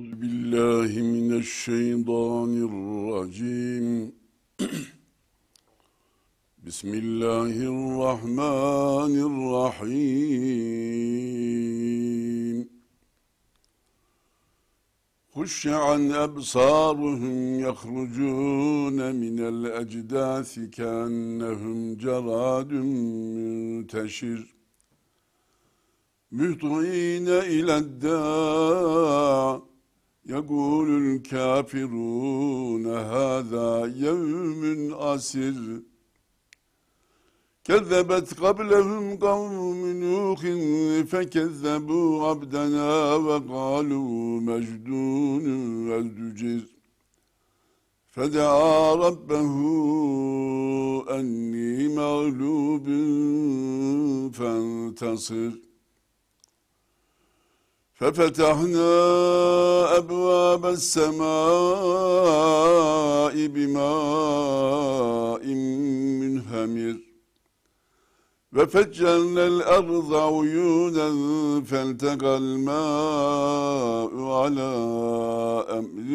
أعوذ بالله من الشيطان الرجيم بسم الله الرحمن الرحيم خش عن أبصارهم يخرجون من الأجداث كأنهم جراد منتشر مهطعين إلى الداع يقول الكافرون هذا يوم عسر كذبت قبلهم قوم نوح فكذبوا عبدنا وقالوا مجدون وازدجر فدعا ربه أني مغلوب فانتصر ففتحنا أبواب السماء بماء منهمر وفجرنا الأرض عيونا فالتقى الماء على أمر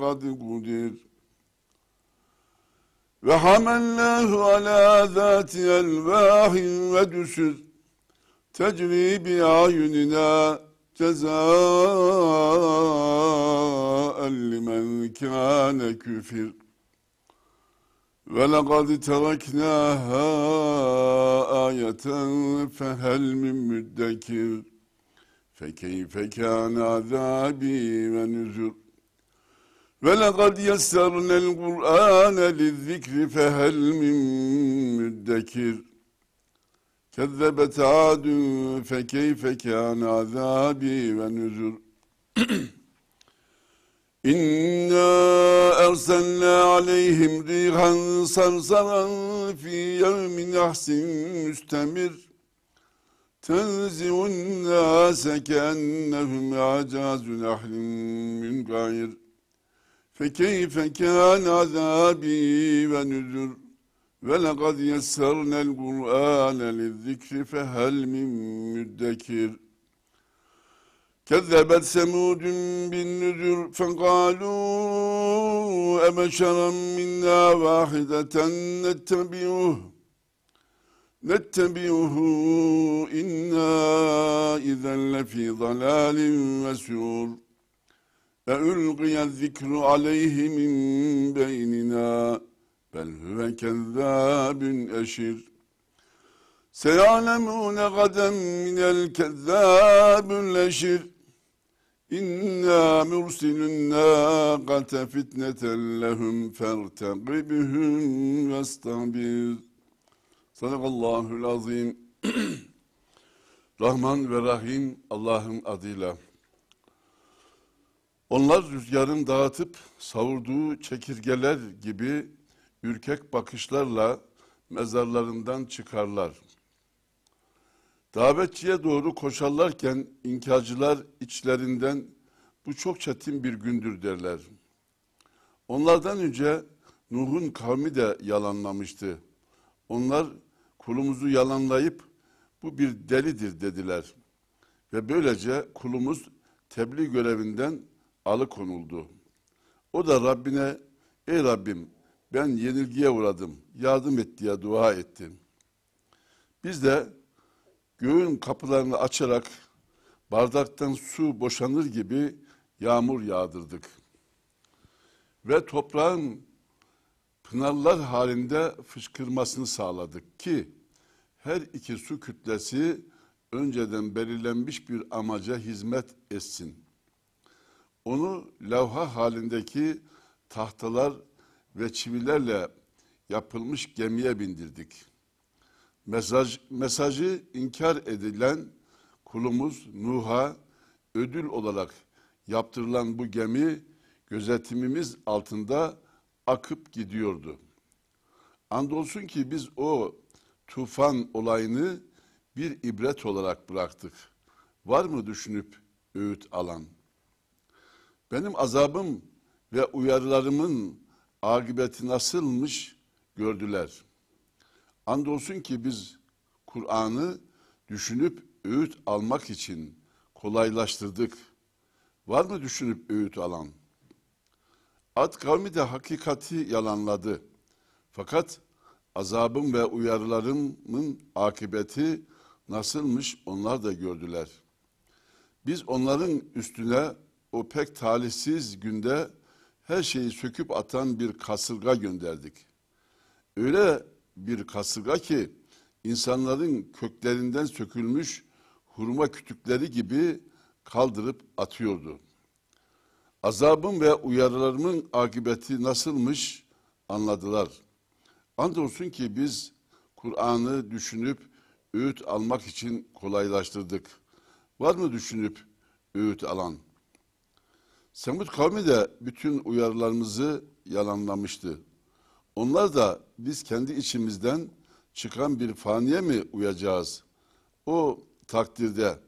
قد قدر وحملناه على ذات ألواح ودسر تجري بأعيننا جزاء لمن كان كفر ولقد تركناها آية فهل من مدكر فكيف كان عذابي ونذر ولقد يسرنا القرآن للذكر فهل من مدكر Kezzebet adun fekeyfe kâne azâbi ve nüzur. İnna erselnâ aleyhim rihan sarsaran fi yevmin ahsin müstemir. Tenzi'un nâse keennehum acazun ahlim min gayr. Fekeyfe kâne azâbi ve nüzur. ولقد يسرنا القرآن للذكر فهل من مدكر كذبت ثمود بالنذر فقالوا أبشرا منا واحدة نتبعه نتبعه إنا إذا لفي ضلال وسور ألقي الذكر عليه من بيننا Bel huve kezzabün eşir. Seyalemune gadem minel kezzabül eşir. İnna mursilun nâkate fitneten lehum fertegibühüm vestabir. Sadakallahul azim. Rahman ve Rahim Allah'ın adıyla. Onlar rüzgarın dağıtıp savurduğu çekirgeler gibi ürkek bakışlarla mezarlarından çıkarlar. Davetçiye doğru koşarlarken inkarcılar içlerinden bu çok çetin bir gündür derler. Onlardan önce Nuh'un kavmi de yalanlamıştı. Onlar kulumuzu yalanlayıp bu bir delidir dediler. Ve böylece kulumuz tebliğ görevinden alıkonuldu. O da Rabbine ey Rabbim ben yenilgiye uğradım. Yardım et diye dua ettim. Biz de göğün kapılarını açarak bardaktan su boşanır gibi yağmur yağdırdık. Ve toprağın pınarlar halinde fışkırmasını sağladık ki her iki su kütlesi önceden belirlenmiş bir amaca hizmet etsin. Onu levha halindeki tahtalar ve çivilerle yapılmış gemiye bindirdik. Mesaj, mesajı inkar edilen kulumuz Nuh'a ödül olarak yaptırılan bu gemi gözetimimiz altında akıp gidiyordu. Andolsun ki biz o tufan olayını bir ibret olarak bıraktık. Var mı düşünüp öğüt alan? Benim azabım ve uyarılarımın akıbeti nasılmış gördüler. Andolsun ki biz Kur'an'ı düşünüp öğüt almak için kolaylaştırdık. Var mı düşünüp öğüt alan? Ad kavmi de hakikati yalanladı. Fakat azabım ve uyarılarımın akıbeti nasılmış onlar da gördüler. Biz onların üstüne o pek talihsiz günde her şeyi söküp atan bir kasırga gönderdik. Öyle bir kasırga ki insanların köklerinden sökülmüş hurma kütükleri gibi kaldırıp atıyordu. Azabım ve uyarılarımın akıbeti nasılmış anladılar. Andolsun ki biz Kur'an'ı düşünüp öğüt almak için kolaylaştırdık. Var mı düşünüp öğüt alan? Semud kavmi de bütün uyarılarımızı yalanlamıştı. Onlar da biz kendi içimizden çıkan bir faniye mi uyacağız? O takdirde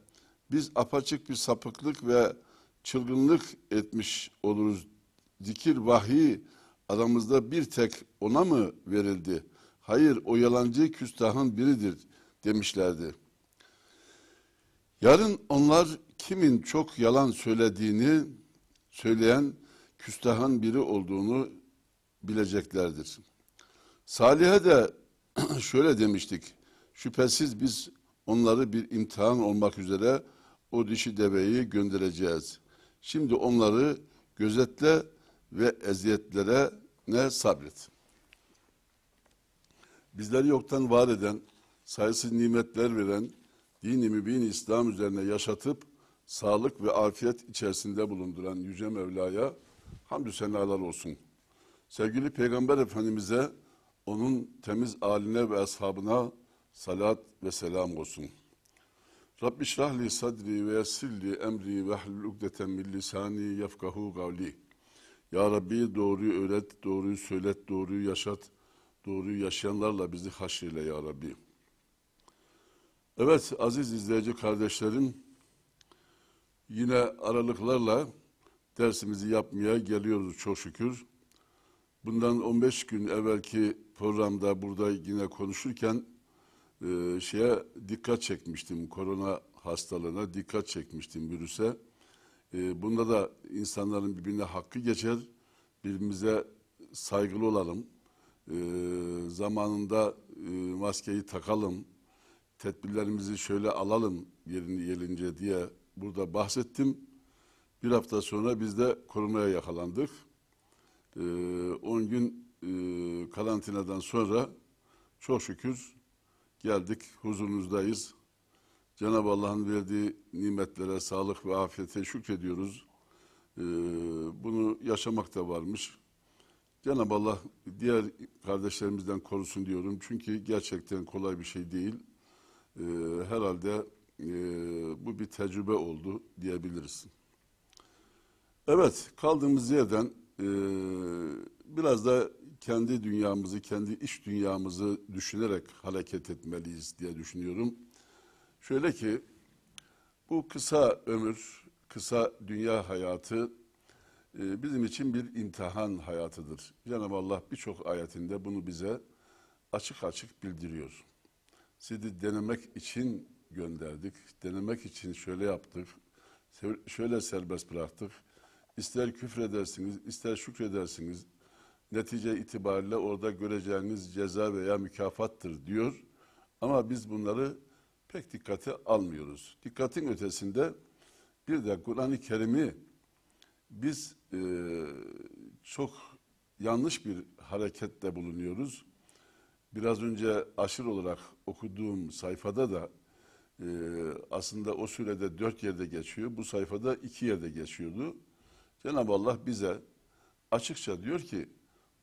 biz apaçık bir sapıklık ve çılgınlık etmiş oluruz. Dikir vahiy aramızda bir tek ona mı verildi? Hayır o yalancı küstahın biridir demişlerdi. Yarın onlar kimin çok yalan söylediğini söyleyen küstahan biri olduğunu bileceklerdir. Salih'e de şöyle demiştik. Şüphesiz biz onları bir imtihan olmak üzere o dişi deveyi göndereceğiz. Şimdi onları gözetle ve eziyetlere ne sabret. Bizleri yoktan var eden, sayısız nimetler veren, dini mübin İslam üzerine yaşatıp sağlık ve afiyet içerisinde bulunduran Yüce Mevla'ya hamdü senalar olsun. Sevgili Peygamber Efendimiz'e, onun temiz aline ve ashabına salat ve selam olsun. Rabbi şrahli sadri ve yessirli emri ve hlulukdeten min lisani yefkahu gavli. Ya Rabbi doğruyu öğret, doğruyu söylet, doğruyu yaşat, doğruyu yaşayanlarla bizi haşrile ya Rabbi. Evet aziz izleyici kardeşlerim, Yine aralıklarla dersimizi yapmaya geliyoruz çok şükür. Bundan 15 gün evvelki programda burada yine konuşurken e, şeye dikkat çekmiştim. Korona hastalığına dikkat çekmiştim virüse. E, bunda da insanların birbirine hakkı geçer. Birbirimize saygılı olalım. E, zamanında e, maskeyi takalım. Tedbirlerimizi şöyle alalım yerini gelince diye burada bahsettim. Bir hafta sonra biz de korumaya yakalandık. 10 ee, gün e, karantinadan sonra çok şükür geldik, huzurunuzdayız. Cenab-ı Allah'ın verdiği nimetlere, sağlık ve afiyete şükrediyoruz. Ee, bunu yaşamak da varmış. Cenab-ı Allah diğer kardeşlerimizden korusun diyorum. Çünkü gerçekten kolay bir şey değil. Ee, herhalde ee, bu bir tecrübe oldu diyebilirsin. Evet kaldığımız yerden e, biraz da kendi dünyamızı, kendi iş dünyamızı düşünerek hareket etmeliyiz diye düşünüyorum. Şöyle ki bu kısa ömür, kısa dünya hayatı e, bizim için bir imtihan hayatıdır. Cenab-ı Allah birçok ayetinde bunu bize açık açık bildiriyor. Sizi denemek için gönderdik. Denemek için şöyle yaptık. Şöyle serbest bıraktık. İster küfredersiniz, ister şükredersiniz. Netice itibariyle orada göreceğiniz ceza veya mükafattır diyor. Ama biz bunları pek dikkate almıyoruz. Dikkatin ötesinde bir de Kur'an-ı Kerim'i biz e, çok yanlış bir harekette bulunuyoruz. Biraz önce aşır olarak okuduğum sayfada da ee, aslında o sürede dört yerde geçiyor. Bu sayfada iki yerde geçiyordu. Cenab-ı Allah bize açıkça diyor ki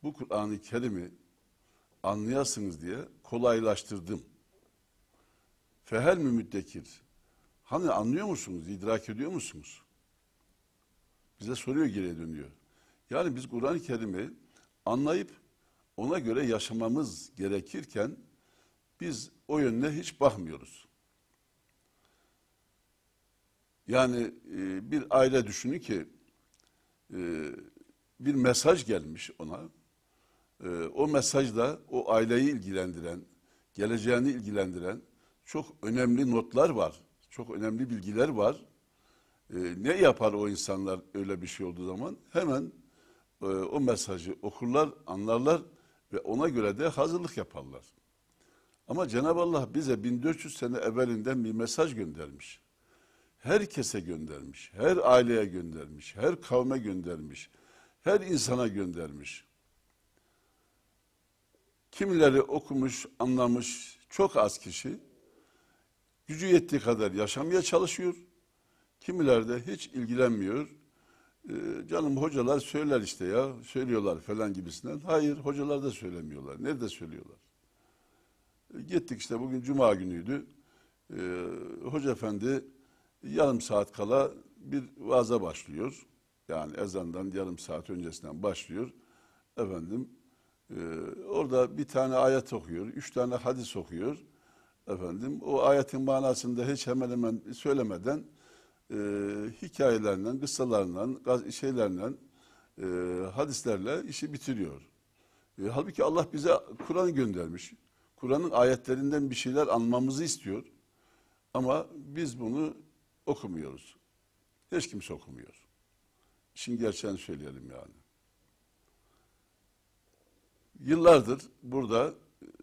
bu Kur'an-ı Kerim'i anlayasınız diye kolaylaştırdım. Fehel mi müddekir? Hani anlıyor musunuz, idrak ediyor musunuz? Bize soruyor geriye dönüyor. Yani biz Kur'an-ı Kerim'i anlayıp ona göre yaşamamız gerekirken biz o yönüne hiç bakmıyoruz. Yani e, bir aile düşünün ki e, bir mesaj gelmiş ona. E, o mesajda o aileyi ilgilendiren, geleceğini ilgilendiren çok önemli notlar var. Çok önemli bilgiler var. E, ne yapar o insanlar öyle bir şey olduğu zaman? Hemen e, o mesajı okurlar, anlarlar ve ona göre de hazırlık yaparlar. Ama Cenab-ı Allah bize 1400 sene evvelinden bir mesaj göndermiş herkese göndermiş. Her aileye göndermiş. Her kavme göndermiş. Her insana göndermiş. Kimileri okumuş, anlamış çok az kişi gücü yettiği kadar yaşamaya çalışıyor. Kimileri de hiç ilgilenmiyor. Ee, canım hocalar söyler işte ya, söylüyorlar falan gibisinden. Hayır, hocalar da söylemiyorlar. Nerede söylüyorlar? Ee, gittik işte bugün cuma günüydü. Ee, Hoca efendi yarım saat kala bir vaza başlıyor. Yani ezandan yarım saat öncesinden başlıyor. Efendim e, orada bir tane ayet okuyor, üç tane hadis okuyor. Efendim o ayetin manasını da hiç hemen hemen söylemeden e, hikayelerinden, kıssalarından, şeylerden, e, hadislerle işi bitiriyor. E, halbuki Allah bize Kur'an göndermiş. Kur'an'ın ayetlerinden bir şeyler anlamamızı istiyor. Ama biz bunu okumuyoruz. Hiç kimse okumuyor. İşin gerçeğini söyleyelim yani. Yıllardır burada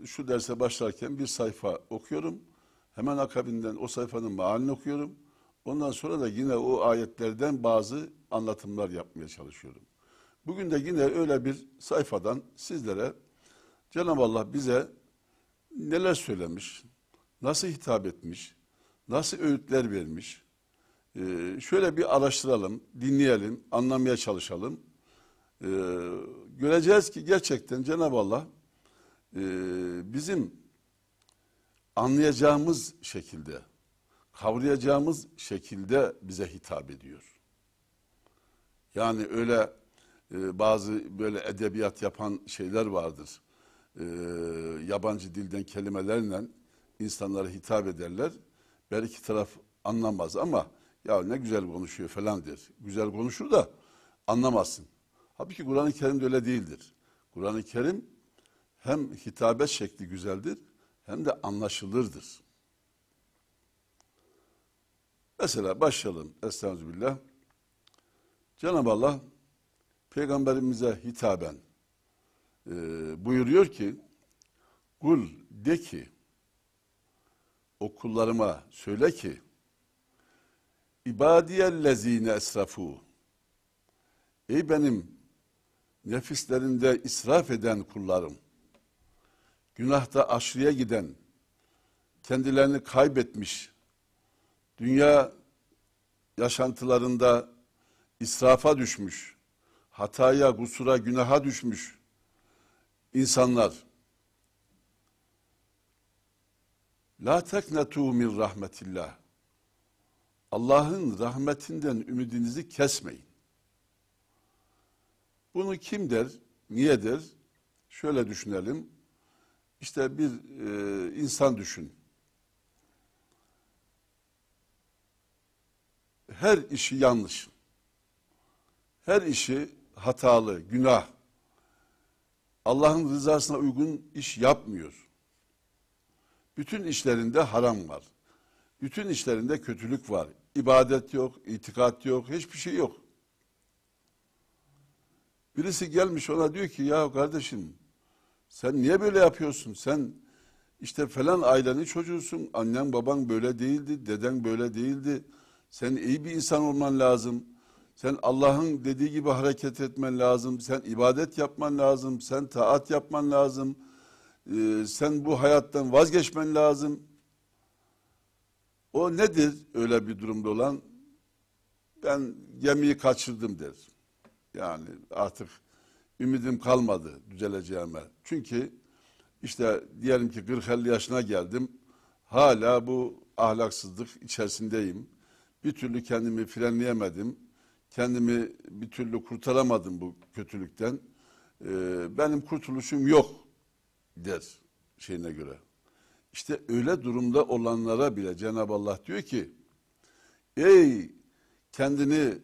e, şu derse başlarken bir sayfa okuyorum. Hemen akabinden o sayfanın mealini okuyorum. Ondan sonra da yine o ayetlerden bazı anlatımlar yapmaya çalışıyorum. Bugün de yine öyle bir sayfadan sizlere Cenab-ı Allah bize neler söylemiş, nasıl hitap etmiş, nasıl öğütler vermiş, ee, şöyle bir araştıralım, dinleyelim, anlamaya çalışalım. Ee, göreceğiz ki gerçekten Cenab-ı Allah e, bizim anlayacağımız şekilde, kavrayacağımız şekilde bize hitap ediyor. Yani öyle e, bazı böyle edebiyat yapan şeyler vardır. Ee, yabancı dilden kelimelerle insanlara hitap ederler. Belki taraf anlamaz ama ya ne güzel konuşuyor falan der. Güzel konuşur da anlamazsın. Halbuki Kur'an-ı Kerim öyle değildir. Kur'an-ı Kerim hem hitabet şekli güzeldir hem de anlaşılırdır. Mesela başlayalım. Estağfirullah. Cenab-ı Allah peygamberimize hitaben e, buyuruyor ki Kul de ki o kullarıma söyle ki İbadiyellezine esrafu. Ey benim nefislerinde israf eden kullarım. Günahta aşırıya giden, kendilerini kaybetmiş, dünya yaşantılarında israfa düşmüş, hataya, gusura, günaha düşmüş insanlar. La teknetu min rahmetillah. Allah'ın rahmetinden ümidinizi kesmeyin. Bunu kim der, niye der? Şöyle düşünelim. İşte bir e, insan düşün. Her işi yanlış. Her işi hatalı, günah. Allah'ın rızasına uygun iş yapmıyor. Bütün işlerinde haram var. Bütün işlerinde kötülük var. İbadet yok, itikat yok, hiçbir şey yok. Birisi gelmiş ona diyor ki ya kardeşim sen niye böyle yapıyorsun? Sen işte falan ailenin çocuğusun. Annen baban böyle değildi, deden böyle değildi. Sen iyi bir insan olman lazım. Sen Allah'ın dediği gibi hareket etmen lazım. Sen ibadet yapman lazım. Sen taat yapman lazım. Ee, sen bu hayattan vazgeçmen lazım. O nedir öyle bir durumda olan? Ben gemiyi kaçırdım der. Yani artık ümidim kalmadı düzeleceğime. Çünkü işte diyelim ki 40-50 yaşına geldim. Hala bu ahlaksızlık içerisindeyim. Bir türlü kendimi frenleyemedim. Kendimi bir türlü kurtaramadım bu kötülükten. Ee, benim kurtuluşum yok der şeyine göre. İşte öyle durumda olanlara bile Cenab-ı Allah diyor ki ey kendini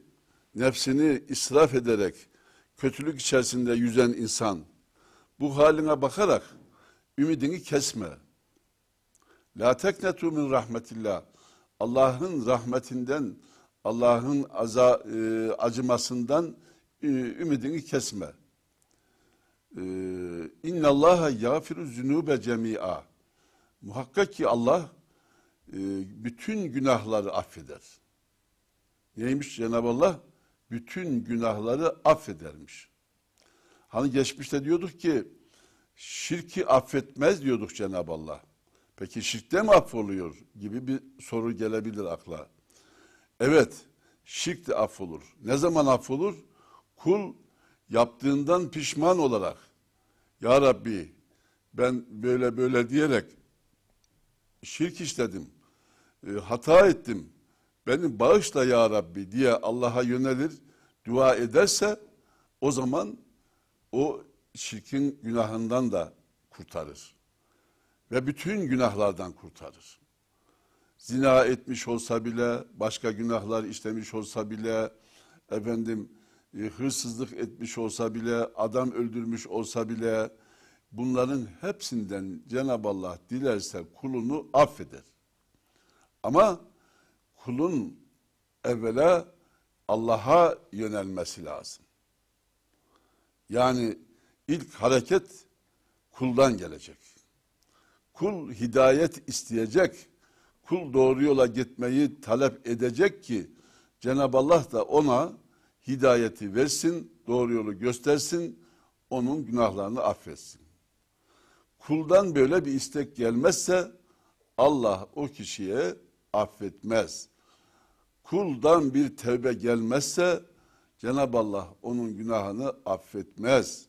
nefsini israf ederek kötülük içerisinde yüzen insan bu haline bakarak ümidini kesme. La teknetu min rahmetillah. Allah'ın rahmetinden, Allah'ın e, acımasından e, ümidini kesme. E, İnnallaha yafiru zünube cemi'a. Muhakkak ki Allah e, bütün günahları affeder. Neymiş Cenab-ı Allah? Bütün günahları affedermiş. Hani geçmişte diyorduk ki şirki affetmez diyorduk Cenab-ı Allah. Peki şirkte mi affoluyor gibi bir soru gelebilir akla. Evet, şirk de affolur. Ne zaman affolur? Kul yaptığından pişman olarak. Ya Rabbi ben böyle böyle diyerek şirk işledim, e, hata ettim, beni bağışla ya Rabbi diye Allah'a yönelir, dua ederse o zaman o şirkin günahından da kurtarır. Ve bütün günahlardan kurtarır. Zina etmiş olsa bile, başka günahlar işlemiş olsa bile, efendim e, hırsızlık etmiş olsa bile, adam öldürmüş olsa bile, Bunların hepsinden Cenab-ı Allah dilerse kulunu affeder. Ama kulun evvela Allah'a yönelmesi lazım. Yani ilk hareket kuldan gelecek. Kul hidayet isteyecek. Kul doğru yola gitmeyi talep edecek ki Cenab-ı Allah da ona hidayeti versin, doğru yolu göstersin, onun günahlarını affetsin kuldan böyle bir istek gelmezse Allah o kişiye affetmez. Kuldan bir tevbe gelmezse Cenab-ı Allah onun günahını affetmez.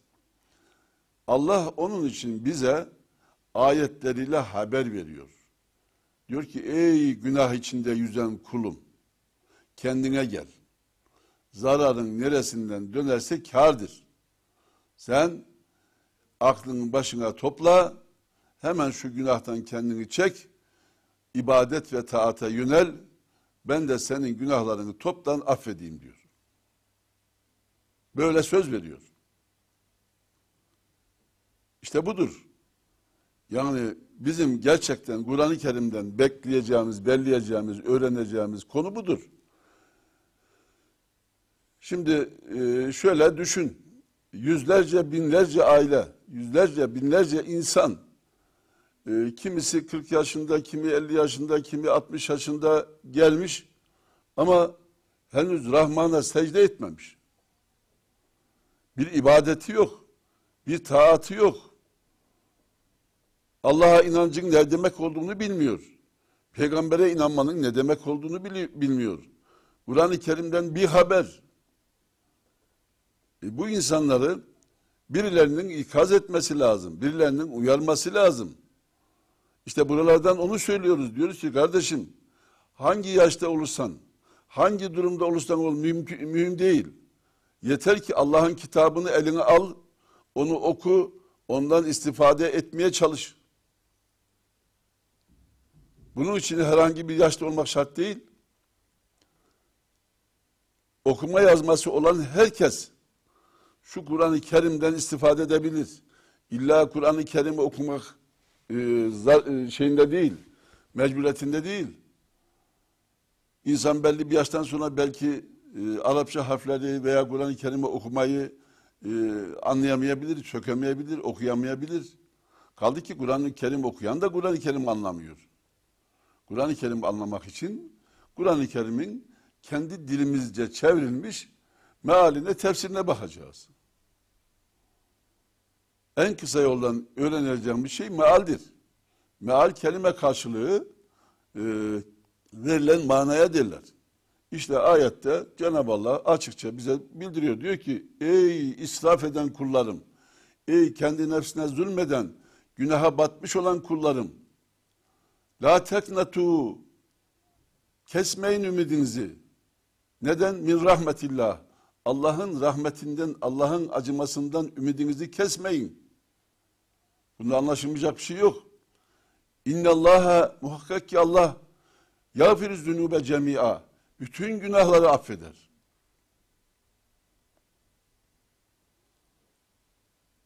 Allah onun için bize ayetleriyle haber veriyor. Diyor ki ey günah içinde yüzen kulum kendine gel. Zararın neresinden dönerse kardır. Sen Aklının başına topla, hemen şu günahtan kendini çek, ibadet ve taata yönel, ben de senin günahlarını toptan affedeyim diyor. Böyle söz veriyor. İşte budur. Yani bizim gerçekten Kur'an-ı Kerim'den bekleyeceğimiz, belleyeceğimiz, öğreneceğimiz konu budur. Şimdi e, şöyle düşün. Yüzlerce, binlerce aile yüzlerce, binlerce insan, e, kimisi 40 yaşında, kimi 50 yaşında, kimi 60 yaşında gelmiş ama henüz Rahman'a secde etmemiş. Bir ibadeti yok, bir taatı yok. Allah'a inancın ne demek olduğunu bilmiyor. Peygambere inanmanın ne demek olduğunu bilmiyor. Kur'an-ı Kerim'den bir haber. E bu insanları Birilerinin ikaz etmesi lazım. Birilerinin uyarması lazım. İşte buralardan onu söylüyoruz. Diyoruz ki kardeşim hangi yaşta olursan, hangi durumda olursan ol mümkün, mühim değil. Yeter ki Allah'ın kitabını eline al, onu oku, ondan istifade etmeye çalış. Bunun için herhangi bir yaşta olmak şart değil. Okuma yazması olan herkes şu Kur'an-ı Kerim'den istifade edebilir. İlla Kur'an-ı Kerim'i okumak e, e, şeyinde değil, mecburiyetinde değil. İnsan belli bir yaştan sonra belki e, Arapça harfleri veya Kur'an-ı Kerim'i okumayı e, anlayamayabilir, çökemeyebilir, okuyamayabilir. Kaldı ki Kur'an-ı Kerim okuyan da Kur'an-ı Kerim anlamıyor. Kur'an-ı Kerim anlamak için Kur'an-ı Kerim'in kendi dilimizce çevrilmiş mealine, tefsirine bakacağız en kısa yoldan öğreneceğim bir şey mealdir. Meal kelime karşılığı e, verilen manaya derler. İşte ayette Cenab-ı Allah açıkça bize bildiriyor. Diyor ki ey israf eden kullarım, ey kendi nefsine zulmeden, günaha batmış olan kullarım. La teknatu, kesmeyin ümidinizi. Neden? Min rahmetillah. Allah'ın rahmetinden, Allah'ın acımasından ümidinizi kesmeyin. Bunda anlaşılmayacak bir şey yok. İnne Allah'a muhakkak ki Allah yağfiriz zünube cemia. Bütün günahları affeder.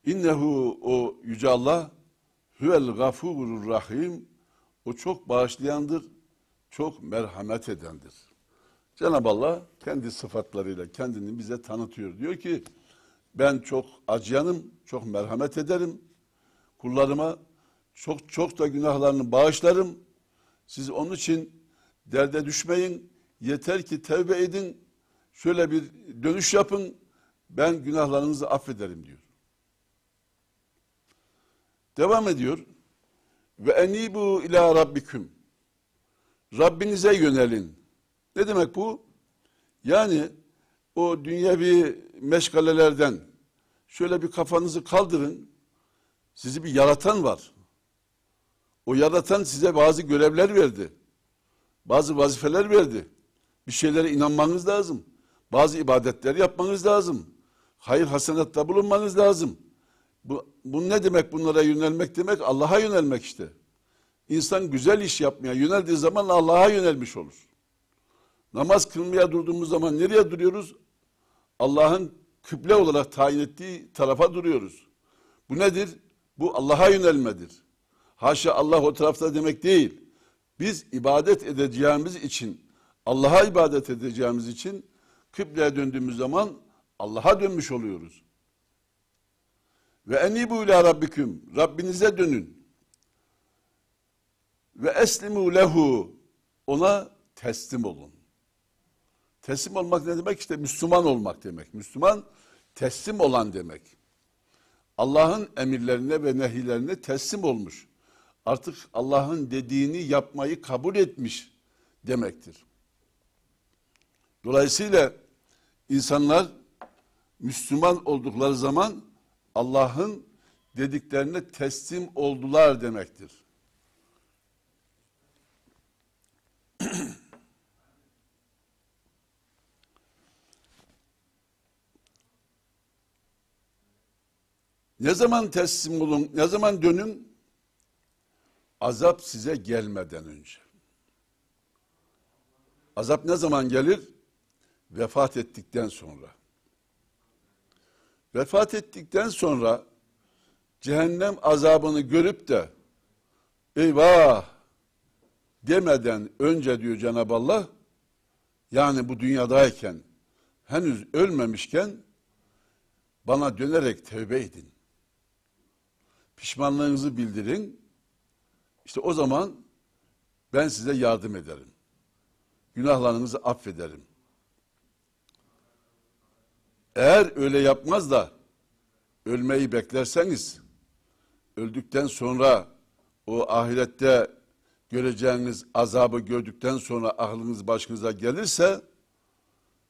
İnnehu o yüce Allah huvel gafurur rahim o çok bağışlayandır, çok merhamet edendir. Cenab-ı Allah kendi sıfatlarıyla kendini bize tanıtıyor. Diyor ki ben çok acıyanım, çok merhamet ederim kullarıma çok çok da günahlarını bağışlarım. Siz onun için derde düşmeyin. Yeter ki tevbe edin. Şöyle bir dönüş yapın. Ben günahlarınızı affederim diyor. Devam ediyor. Ve bu ila rabbiküm. Rabbinize yönelin. Ne demek bu? Yani o dünyevi meşgalelerden şöyle bir kafanızı kaldırın. Sizi bir yaratan var. O yaratan size bazı görevler verdi. Bazı vazifeler verdi. Bir şeylere inanmanız lazım. Bazı ibadetler yapmanız lazım. Hayır hasenatta bulunmanız lazım. Bu, bu ne demek bunlara yönelmek demek? Allah'a yönelmek işte. İnsan güzel iş yapmaya yöneldiği zaman Allah'a yönelmiş olur. Namaz kılmaya durduğumuz zaman nereye duruyoruz? Allah'ın kıble olarak tayin ettiği tarafa duruyoruz. Bu nedir? Bu Allah'a yönelmedir. Haşa Allah o tarafta demek değil. Biz ibadet edeceğimiz için, Allah'a ibadet edeceğimiz için kıbleye döndüğümüz zaman Allah'a dönmüş oluyoruz. Ve enibu ila rabbiküm. Rabbinize dönün. Ve eslimu lehu. Ona teslim olun. Teslim olmak ne demek? İşte Müslüman olmak demek. Müslüman teslim olan demek. Allah'ın emirlerine ve nehirlerine teslim olmuş. Artık Allah'ın dediğini yapmayı kabul etmiş demektir. Dolayısıyla insanlar Müslüman oldukları zaman Allah'ın dediklerine teslim oldular demektir. Ne zaman teslim olun, ne zaman dönün? Azap size gelmeden önce. Azap ne zaman gelir? Vefat ettikten sonra. Vefat ettikten sonra cehennem azabını görüp de eyvah demeden önce diyor Cenab-ı Allah yani bu dünyadayken henüz ölmemişken bana dönerek tövbe edin. Pişmanlığınızı bildirin. İşte o zaman ben size yardım ederim. Günahlarınızı affederim. Eğer öyle yapmaz da ölmeyi beklerseniz öldükten sonra o ahirette göreceğiniz azabı gördükten sonra aklınız başınıza gelirse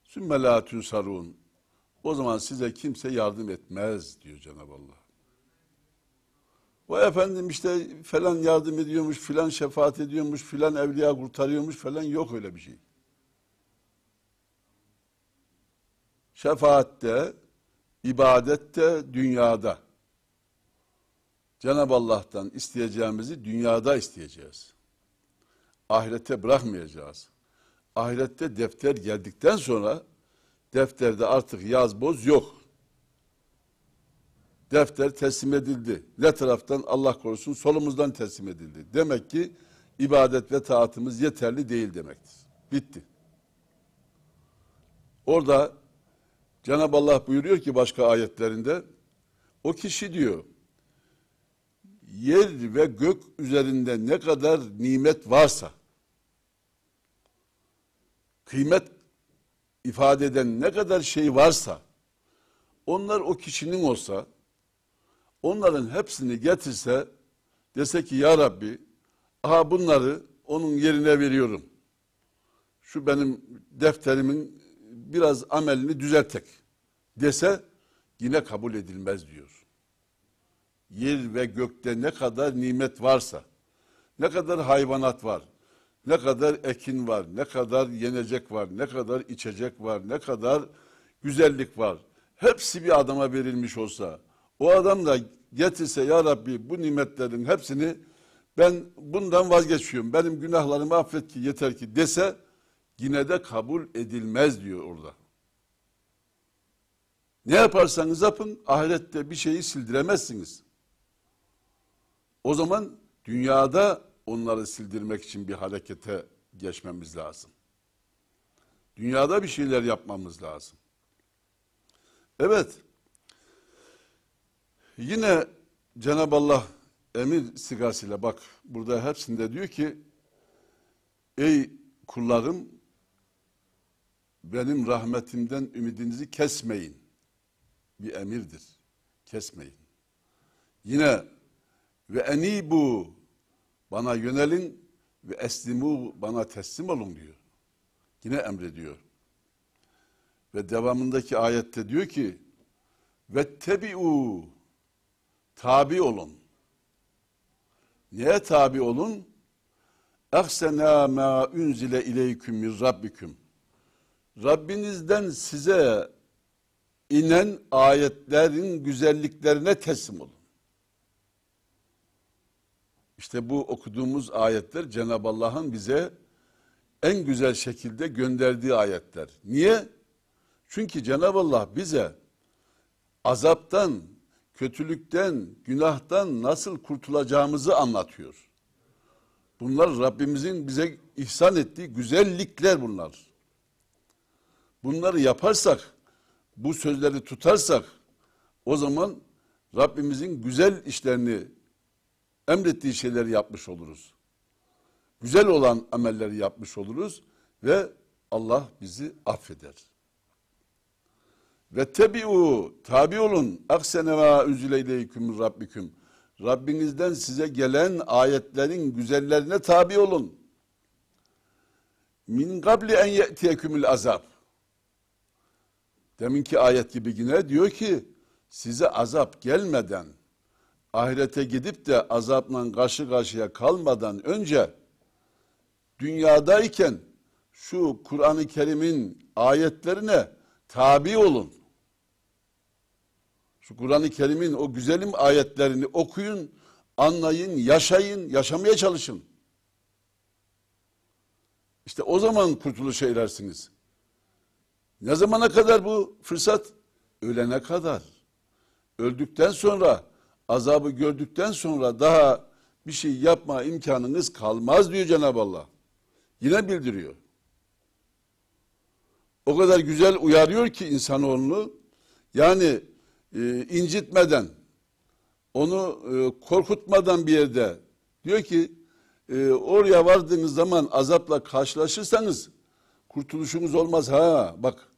sümme la sarun. O zaman size kimse yardım etmez diyor Cenab-ı Allah. O efendim işte falan yardım ediyormuş, filan şefaat ediyormuş, filan evliya kurtarıyormuş falan yok öyle bir şey. Şefaatte, ibadette, dünyada. Cenab-ı Allah'tan isteyeceğimizi dünyada isteyeceğiz. Ahirete bırakmayacağız. Ahirette defter geldikten sonra defterde artık yaz boz yok defter teslim edildi. Ne taraftan Allah korusun solumuzdan teslim edildi. Demek ki ibadet ve taatımız yeterli değil demektir. Bitti. Orada Cenab-ı Allah buyuruyor ki başka ayetlerinde o kişi diyor yer ve gök üzerinde ne kadar nimet varsa kıymet ifade eden ne kadar şey varsa onlar o kişinin olsa onların hepsini getirse dese ki ya Rabbi aha bunları onun yerine veriyorum. Şu benim defterimin biraz amelini düzeltek dese yine kabul edilmez diyor. Yer ve gökte ne kadar nimet varsa, ne kadar hayvanat var, ne kadar ekin var, ne kadar yenecek var, ne kadar içecek var, ne kadar güzellik var. Hepsi bir adama verilmiş olsa, o adam da getirse ya Rabbi bu nimetlerin hepsini ben bundan vazgeçiyorum. Benim günahlarımı affet ki yeter ki dese yine de kabul edilmez diyor orada. Ne yaparsanız yapın ahirette bir şeyi sildiremezsiniz. O zaman dünyada onları sildirmek için bir harekete geçmemiz lazım. Dünyada bir şeyler yapmamız lazım. Evet, Yine Cenab-ı Allah emir sigasıyla bak burada hepsinde diyor ki ey kullarım benim rahmetimden ümidinizi kesmeyin. Bir emirdir. Kesmeyin. Yine ve eni bu bana yönelin ve eslimu bana teslim olun diyor. Yine emrediyor. Ve devamındaki ayette diyor ki ve tebi'u tabi olun. Neye tabi olun? Ehsena ma unzile ileyküm min Rabbiküm. Rabbinizden size inen ayetlerin güzelliklerine teslim olun. İşte bu okuduğumuz ayetler Cenab-ı Allah'ın bize en güzel şekilde gönderdiği ayetler. Niye? Çünkü Cenab-ı Allah bize azaptan, kötülükten, günahtan nasıl kurtulacağımızı anlatıyor. Bunlar Rabbimizin bize ihsan ettiği güzellikler bunlar. Bunları yaparsak, bu sözleri tutarsak o zaman Rabbimizin güzel işlerini emrettiği şeyleri yapmış oluruz. Güzel olan amelleri yapmış oluruz ve Allah bizi affeder. Ve tebi'u tabi olun aksene ma üzüleyleykum rabbiküm. Rabbinizden size gelen ayetlerin güzellerine tabi olun. Min gabli en ye'tiyekümül azap. Deminki ayet gibi yine diyor ki size azap gelmeden ahirete gidip de azapla karşı karşıya kalmadan önce dünyadayken şu Kur'an-ı Kerim'in ayetlerine tabi olun. Şu Kur'an-ı Kerim'in o güzelim ayetlerini okuyun, anlayın, yaşayın, yaşamaya çalışın. İşte o zaman kurtuluşa erersiniz. Ne zamana kadar bu fırsat? Ölene kadar. Öldükten sonra, azabı gördükten sonra daha bir şey yapma imkanınız kalmaz diyor Cenab-ı Allah. Yine bildiriyor. O kadar güzel uyarıyor ki insanoğlunu. Yani e, incitmeden, onu e, korkutmadan bir yerde diyor ki e, oraya vardığınız zaman azapla karşılaşırsanız kurtuluşunuz olmaz ha bak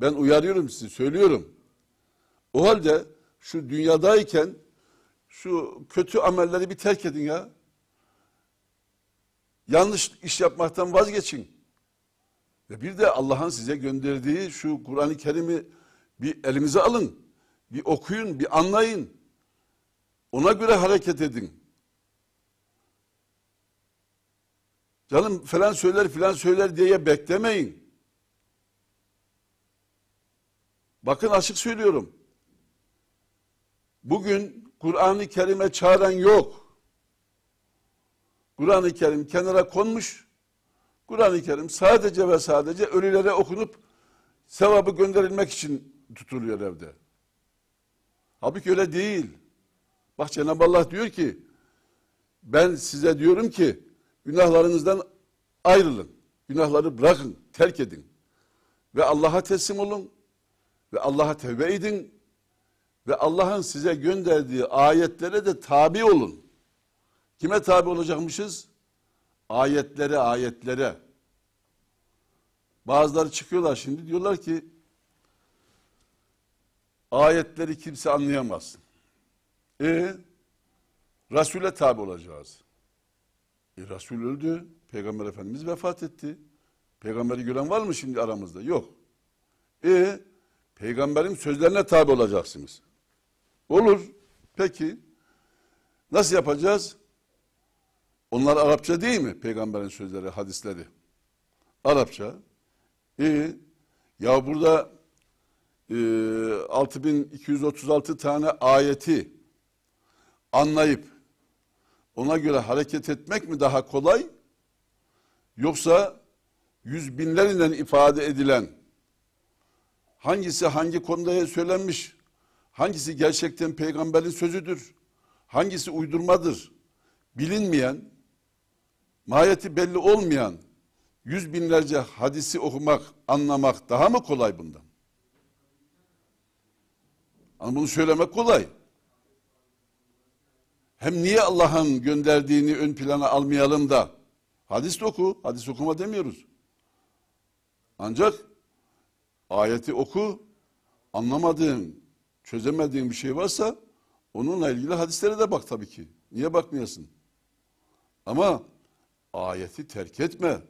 ben uyarıyorum sizi söylüyorum. O halde şu dünyadayken şu kötü amelleri bir terk edin ya. Yanlış iş yapmaktan vazgeçin. Ve bir de Allah'ın size gönderdiği şu Kur'an-ı Kerim'i bir elinize alın. Bir okuyun, bir anlayın. Ona göre hareket edin. Canım falan söyler filan söyler diye beklemeyin. Bakın açık söylüyorum. Bugün Kur'an-ı Kerim'e çağıran yok. Kur'an-ı Kerim kenara konmuş. Kur'an-ı Kerim sadece ve sadece ölülere okunup sevabı gönderilmek için tutuluyor evde. Halbuki öyle değil. Bak Cenab-ı Allah diyor ki ben size diyorum ki günahlarınızdan ayrılın. Günahları bırakın, terk edin. Ve Allah'a teslim olun. Ve Allah'a tevbe edin. Ve Allah'ın size gönderdiği ayetlere de tabi olun. Kime tabi olacakmışız? ayetlere ayetlere bazıları çıkıyorlar şimdi diyorlar ki ayetleri kimse anlayamaz. E Resul'e tabi olacağız. E Resul öldü. Peygamber Efendimiz vefat etti. Peygamberi gören var mı şimdi aramızda? Yok. E peygamberin sözlerine tabi olacaksınız. Olur. Peki. Nasıl yapacağız? Onlar Arapça değil mi? Peygamberin sözleri, hadisleri. Arapça. İyi. Ya burada e, 6236 tane ayeti anlayıp ona göre hareket etmek mi daha kolay? Yoksa yüz binlerinden ifade edilen hangisi hangi konuda söylenmiş, hangisi gerçekten peygamberin sözüdür, hangisi uydurmadır bilinmeyen mahiyeti belli olmayan yüz binlerce hadisi okumak, anlamak daha mı kolay bundan? Ama bunu söylemek kolay. Hem niye Allah'ın gönderdiğini ön plana almayalım da hadis oku, hadis okuma demiyoruz. Ancak ayeti oku, anlamadığın, çözemediğin bir şey varsa onunla ilgili hadislere de bak tabii ki. Niye bakmayasın? Ama Ayeti terk etme.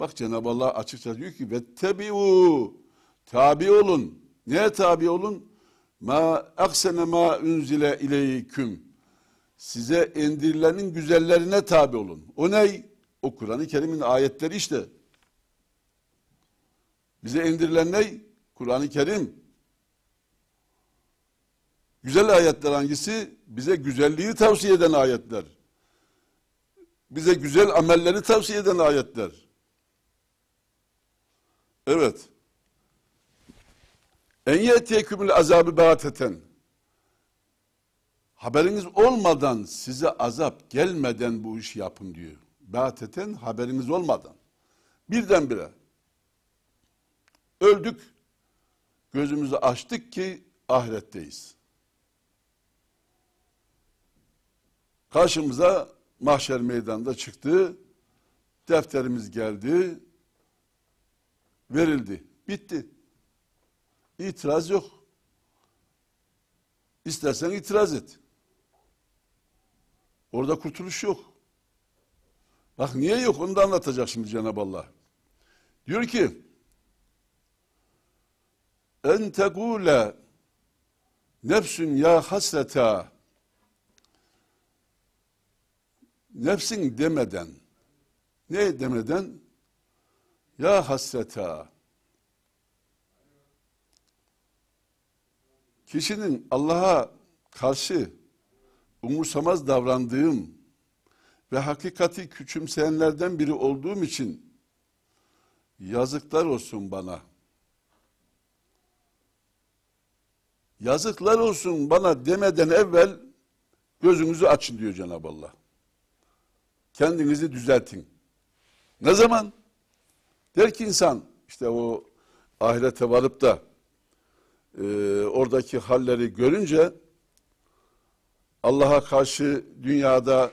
Bak Cenab-ı Allah açıkça diyor ki vettebiu tabi olun. Neye tabi olun? Ma aksene ma unzile ileyküm. Size indirilenin güzellerine tabi olun. O ne? O Kur'an-ı Kerim'in ayetleri işte. Bize indirilen ne? Kur'an-ı Kerim. Güzel ayetler hangisi? Bize güzelliği tavsiye eden ayetler bize güzel amelleri tavsiye eden ayetler. Evet. En yetiyekümül azabı beateten. Haberiniz olmadan size azap gelmeden bu işi yapın diyor. Beateten haberiniz olmadan. Birdenbire. Öldük. Gözümüzü açtık ki ahiretteyiz. Karşımıza mahşer meydanında çıktı. Defterimiz geldi. Verildi. Bitti. İtiraz yok. İstersen itiraz et. Orada kurtuluş yok. Bak niye yok onu da anlatacak şimdi Cenab-ı Allah. Diyor ki en tegule nefsün ya hasreta nefsin demeden, ne demeden? Ya hasreta. Kişinin Allah'a karşı umursamaz davrandığım ve hakikati küçümseyenlerden biri olduğum için yazıklar olsun bana. Yazıklar olsun bana demeden evvel gözünüzü açın diyor Cenab-ı Allah kendinizi düzeltin. Ne zaman? Der ki insan işte o ahirete varıp da e, oradaki halleri görünce Allah'a karşı dünyada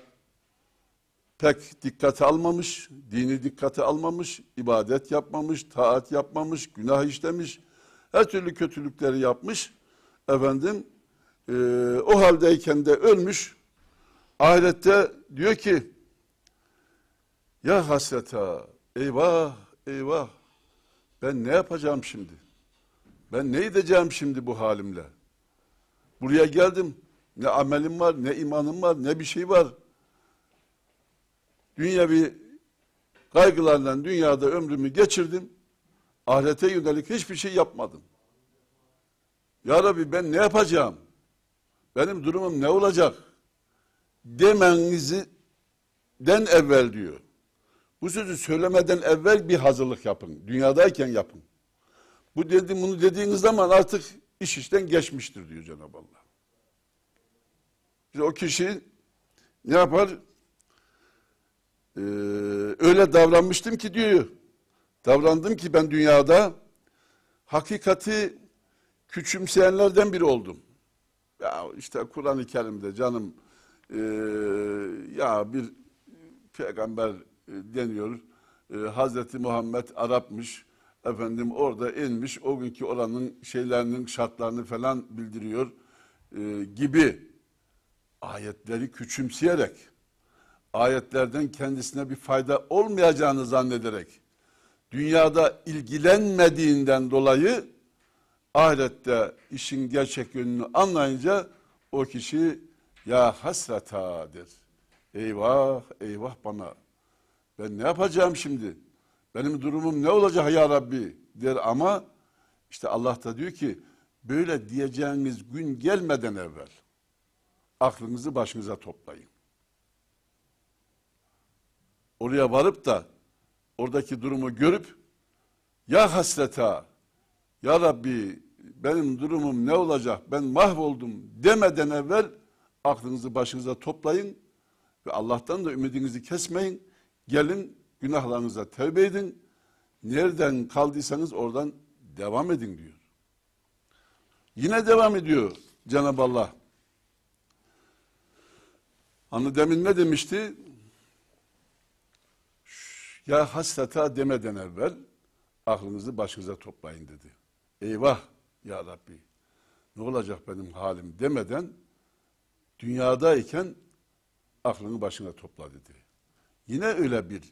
pek dikkate almamış, dini dikkate almamış, ibadet yapmamış, taat yapmamış, günah işlemiş, her türlü kötülükleri yapmış. Efendim e, o haldeyken de ölmüş. Ahirette diyor ki ya hasreta, eyvah, eyvah. Ben ne yapacağım şimdi? Ben ne edeceğim şimdi bu halimle? Buraya geldim. Ne amelim var, ne imanım var, ne bir şey var. Dünyevi kaygılarla dünyada ömrümü geçirdim. Ahirete yönelik hiçbir şey yapmadım. Ya Rabbi ben ne yapacağım? Benim durumum ne olacak? Demenizi den evvel diyor. Bu sözü söylemeden evvel bir hazırlık yapın. Dünyadayken yapın. Bu dedim, bunu dediğiniz zaman artık iş işten geçmiştir diyor Cenab-ı Allah. İşte o kişi ne yapar? Ee, öyle davranmıştım ki diyor. Davrandım ki ben dünyada hakikati küçümseyenlerden biri oldum. Ya işte Kur'an-ı Kerim'de canım e, ya bir peygamber deniyor. E, ee, Hazreti Muhammed Arapmış. Efendim orada inmiş o günkü oranın şeylerinin şartlarını falan bildiriyor e, gibi ayetleri küçümseyerek ayetlerden kendisine bir fayda olmayacağını zannederek dünyada ilgilenmediğinden dolayı ahirette işin gerçek yönünü anlayınca o kişi ya hasretadır. Eyvah eyvah bana ben ne yapacağım şimdi? Benim durumum ne olacak ya Rabbi? der ama işte Allah da diyor ki böyle diyeceğiniz gün gelmeden evvel aklınızı başınıza toplayın. Oraya varıp da oradaki durumu görüp ya hasreta ya Rabbi benim durumum ne olacak ben mahvoldum demeden evvel aklınızı başınıza toplayın ve Allah'tan da ümidinizi kesmeyin. Gelin günahlarınıza tövbe edin. Nereden kaldıysanız oradan devam edin diyor. Yine devam ediyor Cenab-ı Allah. Anı hani demin ne demişti? Ya hasrata demeden evvel aklınızı başınıza toplayın dedi. Eyvah ya Rabbi ne olacak benim halim demeden dünyadayken aklını başına topla dedi. Yine öyle bir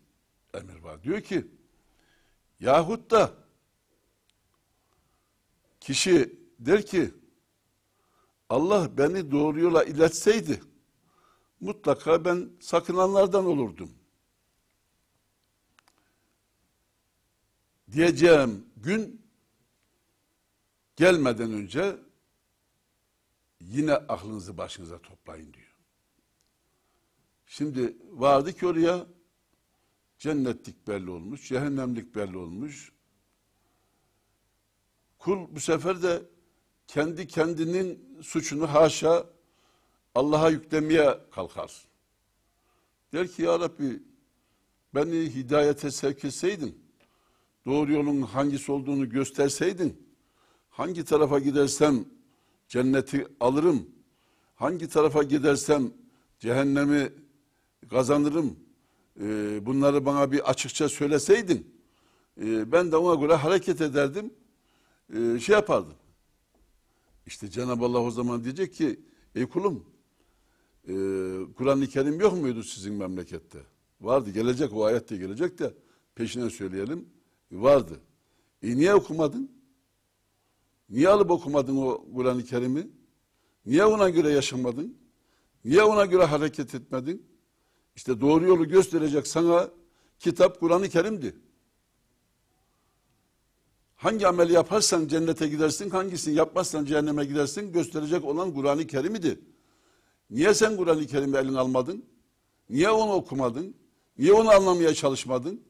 emir var. Diyor ki yahut da kişi der ki Allah beni doğru yola iletseydi mutlaka ben sakınanlardan olurdum. Diyeceğim gün gelmeden önce yine aklınızı başınıza toplayın diyor. Şimdi vardı ki oraya cennetlik belli olmuş, cehennemlik belli olmuş. Kul bu sefer de kendi kendinin suçunu haşa Allah'a yüklemeye kalkar. Der ki ya Rabbi beni hidayete sevk etseydin, doğru yolun hangisi olduğunu gösterseydin, hangi tarafa gidersem cenneti alırım, hangi tarafa gidersem cehennemi kazanırım. E, bunları bana bir açıkça söyleseydin e, ben de ona göre hareket ederdim. E, şey yapardım. İşte Cenab-ı Allah o zaman diyecek ki ey kulum e, Kur'an-ı Kerim yok muydu sizin memlekette? Vardı gelecek o ayet de gelecek de peşinden söyleyelim vardı. E niye okumadın? Niye alıp okumadın o Kur'an-ı Kerim'i? Niye ona göre yaşamadın? Niye ona göre hareket etmedin? İşte doğru yolu gösterecek sana kitap Kur'an-ı Kerim'di. Hangi ameli yaparsan cennete gidersin, hangisini yapmazsan cehenneme gidersin gösterecek olan Kur'an-ı Kerim'idi. Niye sen Kur'an-ı Kerim'i elin almadın? Niye onu okumadın? Niye onu anlamaya çalışmadın?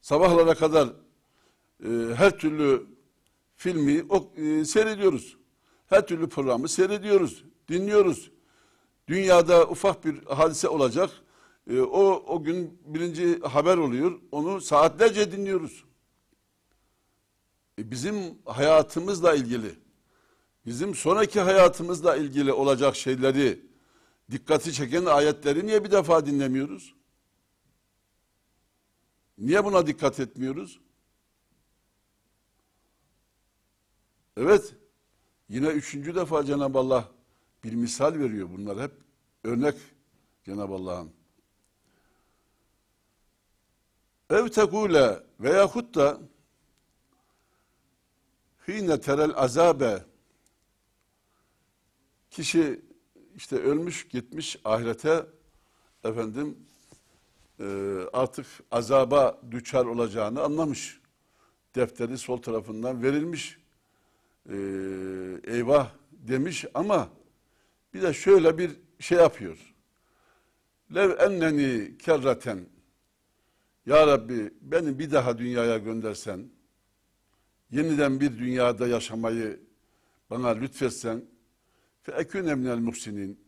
Sabahlara kadar e, her türlü filmi ok, e, seyrediyoruz. Her türlü programı seyrediyoruz, dinliyoruz. Dünyada ufak bir hadise olacak. E, o, o gün birinci haber oluyor. Onu saatlerce dinliyoruz. E, bizim hayatımızla ilgili, bizim sonraki hayatımızla ilgili olacak şeyleri, dikkati çeken ayetleri niye bir defa dinlemiyoruz? Niye buna dikkat etmiyoruz? Evet, yine üçüncü defa Cenab-ı Allah bir misal veriyor. Bunlar hep örnek Cenab-ı Allah'ın. Ev tekule veya da hine terel azabe kişi işte ölmüş gitmiş ahirete efendim e, artık azaba düçar olacağını anlamış. Defteri sol tarafından verilmiş. E, eyvah demiş ama bir de şöyle bir şey yapıyor. Lev enneni kerraten Ya Rabbi beni bir daha dünyaya göndersen yeniden bir dünyada yaşamayı bana lütfetsen fe eküne minel muhsinin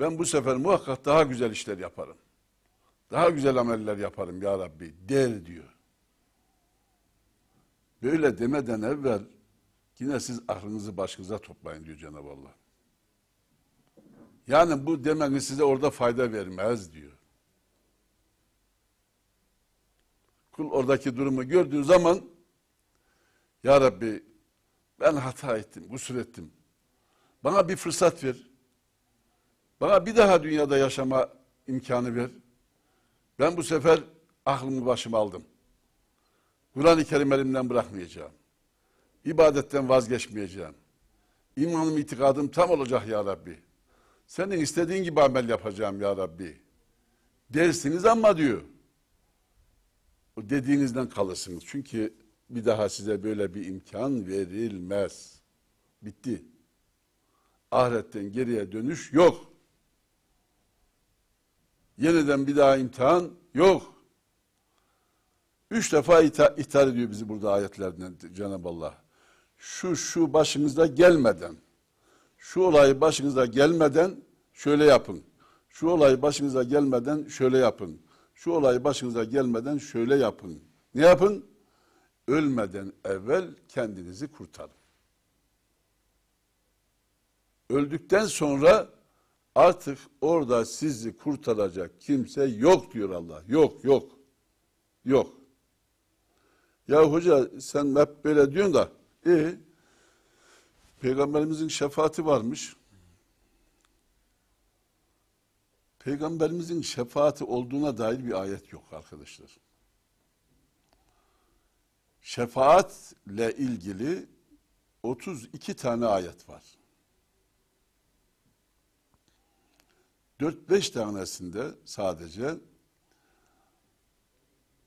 ben bu sefer muhakkak daha güzel işler yaparım. Daha güzel ameller yaparım ya Rabbi der diyor. Böyle demeden evvel yine siz aklınızı başınıza toplayın diyor Cenab-ı Allah. Yani bu demek ki size orada fayda vermez diyor. Kul oradaki durumu gördüğü zaman Ya Rabbi ben hata ettim, kusur ettim. Bana bir fırsat ver. Bana bir daha dünyada yaşama imkanı ver. Ben bu sefer aklımı başıma aldım. Kur'an-ı Kerim elimden bırakmayacağım. İbadetten vazgeçmeyeceğim. İmanım, itikadım tam olacak ya Rabbi. Senin istediğin gibi amel yapacağım ya Rabbi. Dersiniz ama diyor. O dediğinizden kalırsınız. Çünkü bir daha size böyle bir imkan verilmez. Bitti. Ahiretten geriye dönüş yok. Yeniden bir daha imtihan yok. Üç defa ithal ediyor bizi burada ayetlerden Cenab-ı Allah. Şu şu başımıza gelmeden şu olay başınıza gelmeden şöyle yapın. Şu olay başınıza gelmeden şöyle yapın. Şu olay başınıza gelmeden şöyle yapın. Ne yapın? Ölmeden evvel kendinizi kurtarın. Öldükten sonra artık orada sizi kurtaracak kimse yok diyor Allah. Yok yok. Yok. Ya hoca sen hep böyle diyorsun da iyi. E, Peygamberimizin şefaati varmış. Peygamberimizin şefaati olduğuna dair bir ayet yok arkadaşlar. Şefaatle ilgili 32 tane ayet var. 4-5 tanesinde sadece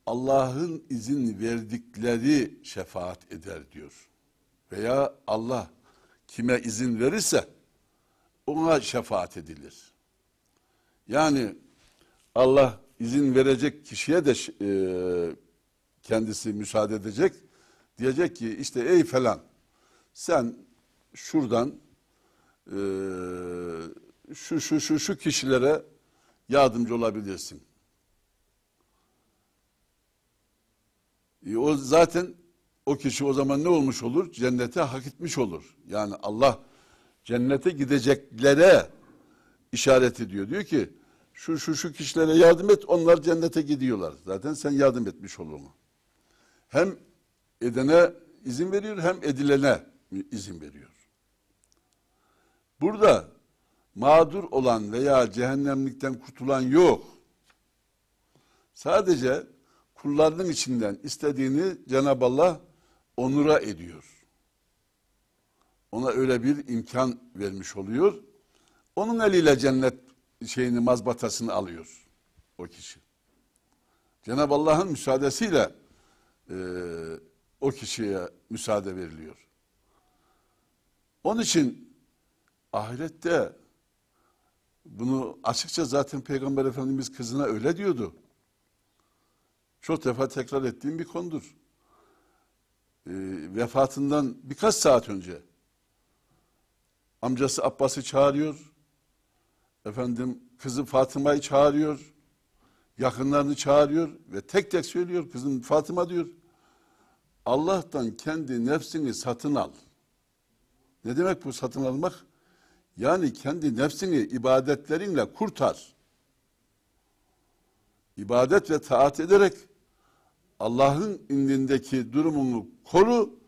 Allah'ın izin verdikleri şefaat eder diyor. Veya Allah kime izin verirse ona şefaat edilir. Yani Allah izin verecek kişiye de e, kendisi müsaade edecek. Diyecek ki işte ey falan sen şuradan e, şu şu şu şu kişilere yardımcı olabilirsin. E, o zaten o kişi o zaman ne olmuş olur? Cennete hak etmiş olur. Yani Allah cennete gideceklere işaret ediyor. Diyor ki şu şu şu kişilere yardım et onlar cennete gidiyorlar. Zaten sen yardım etmiş olduğunu. Hem edene izin veriyor hem edilene izin veriyor. Burada mağdur olan veya cehennemlikten kurtulan yok. Sadece kullarının içinden istediğini Cenab-ı Allah onura ediyor. Ona öyle bir imkan vermiş oluyor. Onun eliyle cennet şeyini mazbatasını alıyor o kişi. Cenab-ı Allah'ın müsaadesiyle e, o kişiye müsaade veriliyor. Onun için ahirette bunu açıkça zaten Peygamber Efendimiz kızına öyle diyordu. Çok defa tekrar ettiğim bir konudur. Ee, vefatından birkaç saat önce amcası Abbas'ı çağırıyor. Efendim kızı Fatıma'yı çağırıyor. Yakınlarını çağırıyor ve tek tek söylüyor. Kızım Fatıma diyor. Allah'tan kendi nefsini satın al. Ne demek bu satın almak? Yani kendi nefsini ibadetlerinle kurtar. İbadet ve taat ederek Allah'ın indindeki durumunu koru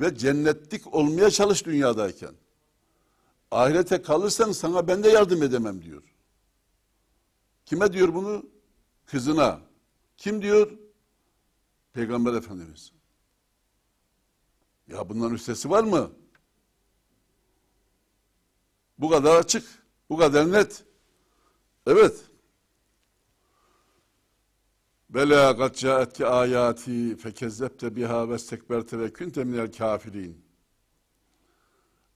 ve cennetlik olmaya çalış dünyadayken. Ahirete kalırsan sana ben de yardım edemem diyor. Kime diyor bunu? Kızına. Kim diyor? Peygamber Efendimiz. Ya bundan üstesi var mı? Bu kadar açık. Bu kadar net. Evet. Bela kad caetke ayati fekezzebte biha ve stekberte ve künte minel kafirin.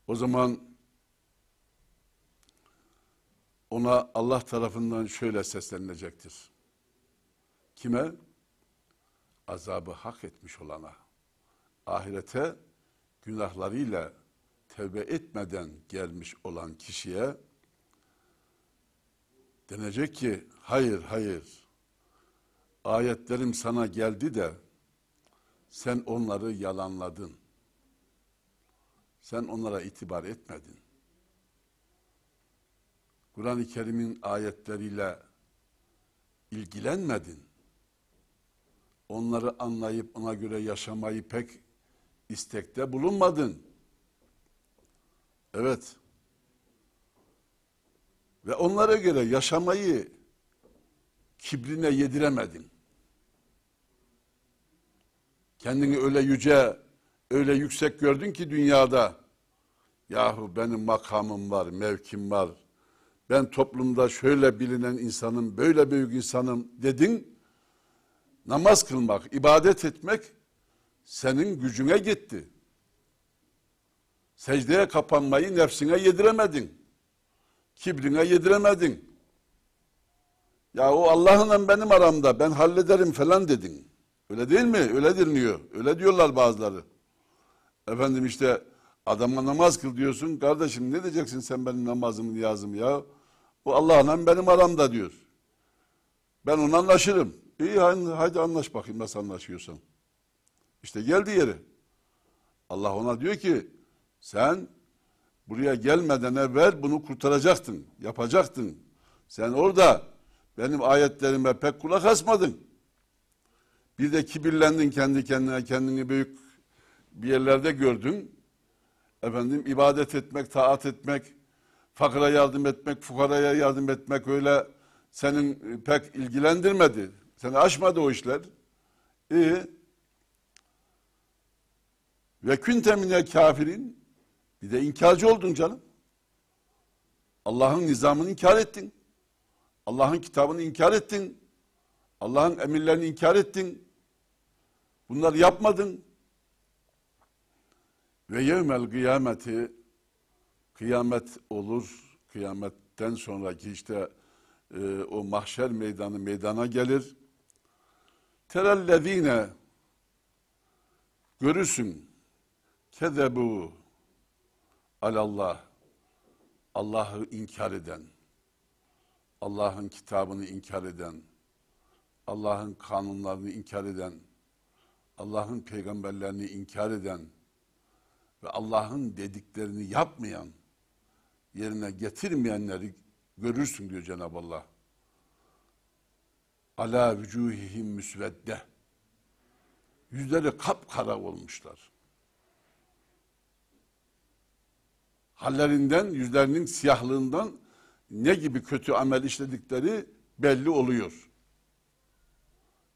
O zaman ona Allah tarafından şöyle seslenilecektir. Kime? Azabı hak etmiş olana. Ahirete günahlarıyla tevbe etmeden gelmiş olan kişiye denecek ki hayır hayır ayetlerim sana geldi de sen onları yalanladın. Sen onlara itibar etmedin. Kur'an-ı Kerim'in ayetleriyle ilgilenmedin. Onları anlayıp ona göre yaşamayı pek istekte bulunmadın. Evet. Ve onlara göre yaşamayı kibrine yediremedin. Kendini öyle yüce, öyle yüksek gördün ki dünyada. Yahu benim makamım var, mevkim var. Ben toplumda şöyle bilinen insanım, böyle büyük insanım dedin. Namaz kılmak, ibadet etmek senin gücüne gitti. Secdeye kapanmayı nefsine yediremedin. Kibrine yediremedin. Ya o Allah'la benim aramda ben hallederim falan dedin. Öyle değil mi? Öyledir diyor. Öyle diyorlar bazıları. Efendim işte adama namaz kıl diyorsun. Kardeşim ne diyeceksin sen benim namazımı niyazım ya? Bu Allah'la benim aramda diyor. Ben onunla anlaşırım. İyi hadi anlaş bakayım nasıl anlaşıyorsun İşte geldi yeri. Allah ona diyor ki sen buraya gelmeden evvel bunu kurtaracaktın, yapacaktın. Sen orada benim ayetlerime pek kulak asmadın. Bir de kibirlendin kendi kendine, kendini büyük bir yerlerde gördün. Efendim ibadet etmek, taat etmek, fakıra yardım etmek, fukaraya yardım etmek öyle senin pek ilgilendirmedi. Seni aşmadı o işler. İyi. Ve künte mine kafirin bir de inkarcı oldun canım. Allah'ın nizamını inkar ettin. Allah'ın kitabını inkar ettin. Allah'ın emirlerini inkar ettin. Bunları yapmadın. Ve yevmel kıyameti kıyamet olur. Kıyametten sonraki işte e, o mahşer meydanı meydana gelir. Terellezine görürsün kezebu alallah Allah'ı inkar eden Allah'ın kitabını inkar eden, Allah'ın kanunlarını inkar eden, Allah'ın peygamberlerini inkar eden ve Allah'ın dediklerini yapmayan, yerine getirmeyenleri görürsün diyor Cenab-ı Allah. Ala vücuhihim müsvedde. Yüzleri kapkara olmuşlar. Hallerinden, yüzlerinin siyahlığından ne gibi kötü amel işledikleri belli oluyor.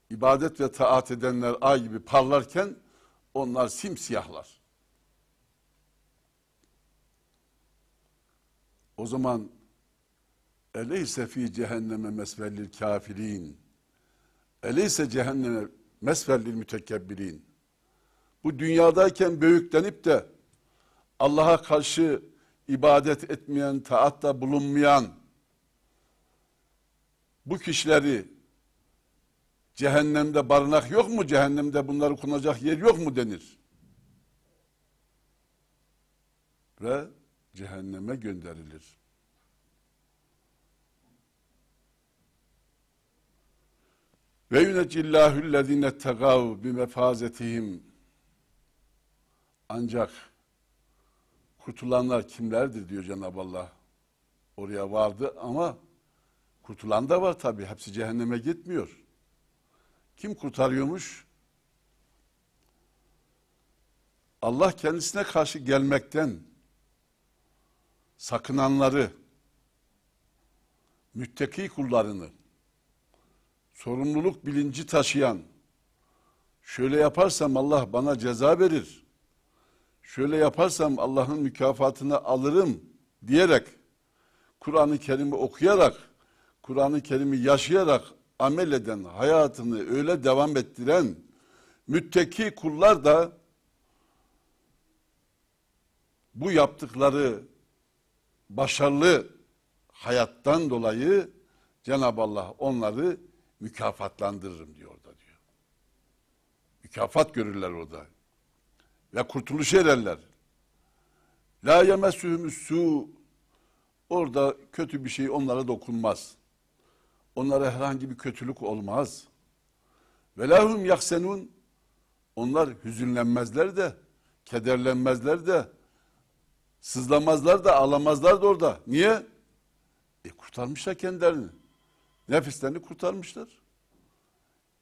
İbadet ve taat edenler ay gibi parlarken onlar simsiyahlar. O zaman eleyse fi cehenneme mesvellil kafirin eleyse cehenneme mesvellil mütekebbirin bu dünyadayken büyüklenip de Allah'a karşı ibadet etmeyen, taatta bulunmayan bu kişileri cehennemde barınak yok mu? Cehennemde bunları konacak yer yok mu denir. Ve cehenneme gönderilir. Ve yunecillâhüllezîne tegâv bimefâzetihim. Ancak kurtulanlar kimlerdir diyor Cenab-ı Allah. Oraya vardı ama kurtulan da var tabi. Hepsi cehenneme gitmiyor. Kim kurtarıyormuş? Allah kendisine karşı gelmekten sakınanları, müttaki kullarını, sorumluluk bilinci taşıyan, şöyle yaparsam Allah bana ceza verir, şöyle yaparsam Allah'ın mükafatını alırım diyerek Kur'an-ı Kerim'i okuyarak Kur'an-ı Kerim'i yaşayarak amel eden hayatını öyle devam ettiren müttaki kullar da bu yaptıkları başarılı hayattan dolayı Cenab-ı Allah onları mükafatlandırırım diyor orada diyor. Mükafat görürler orada ve kurtuluşa ererler. La yemessuhumüs su orada kötü bir şey onlara dokunmaz. Onlara herhangi bir kötülük olmaz. Ve lahum yaksenun onlar hüzünlenmezler de, kederlenmezler de, sızlamazlar da, ağlamazlar da orada. Niye? E kurtarmışlar kendilerini. Nefislerini kurtarmışlar.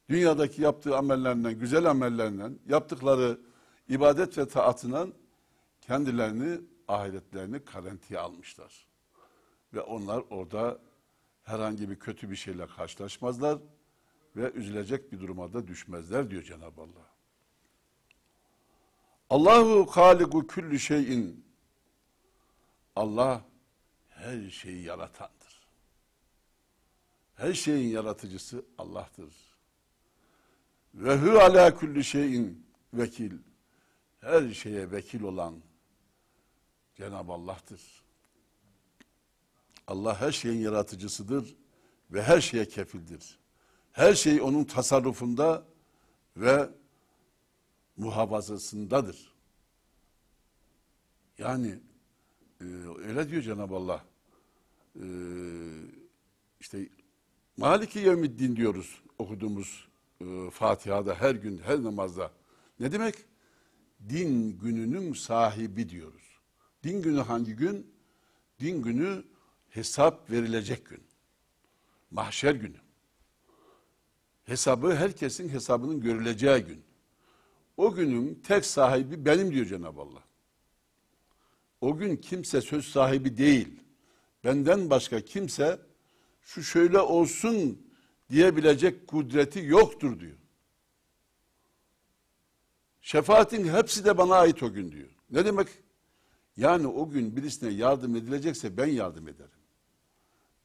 Dünyadaki yaptığı amellerinden, güzel amellerinden, yaptıkları ibadet ve taatından kendilerini, ahiretlerini karantiye almışlar. Ve onlar orada herhangi bir kötü bir şeyle karşılaşmazlar ve üzülecek bir duruma da düşmezler diyor Cenab-ı Allah. Allahu haliku küllü şeyin. Allah her şeyi yaratandır. Her şeyin yaratıcısı Allah'tır. Ve hu ala küllü şeyin vekil her şeye vekil olan Cenab-ı Allah'tır. Allah her şeyin yaratıcısıdır ve her şeye kefildir. Her şey onun tasarrufunda ve muhafazasındadır. Yani e, öyle diyor Cenab-ı Allah. E, işte Maliki Yevmiddin diyoruz okuduğumuz e, Fatiha'da her gün, her namazda. Ne demek? din gününün sahibi diyoruz. Din günü hangi gün? Din günü hesap verilecek gün. Mahşer günü. Hesabı herkesin hesabının görüleceği gün. O günün tek sahibi benim diyor Cenab-ı Allah. O gün kimse söz sahibi değil. Benden başka kimse şu şöyle olsun diyebilecek kudreti yoktur diyor. Şefaatin hepsi de bana ait o gün diyor. Ne demek? Yani o gün birisine yardım edilecekse ben yardım ederim.